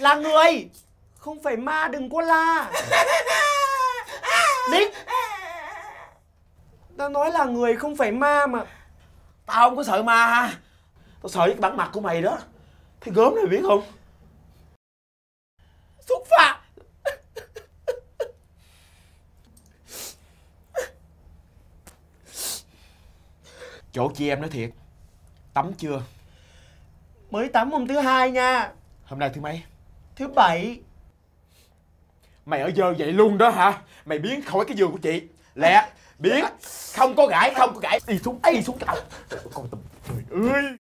là người không phải ma đừng có la đích tao nói là người không phải ma mà tao không có sợ ma ha tao sợ cái bản mặt của mày đó thấy gớm này biết không xúc phạm chỗ chị em nói thiệt tắm chưa mới tắm hôm thứ hai nha hôm nay thứ mấy thứ bảy mày ở dơ vậy luôn đó hả mày biến khỏi cái giường của chị lẹ à, biến à. không có gãi không có gãi đi xuống đi xuống con tùm trời ơi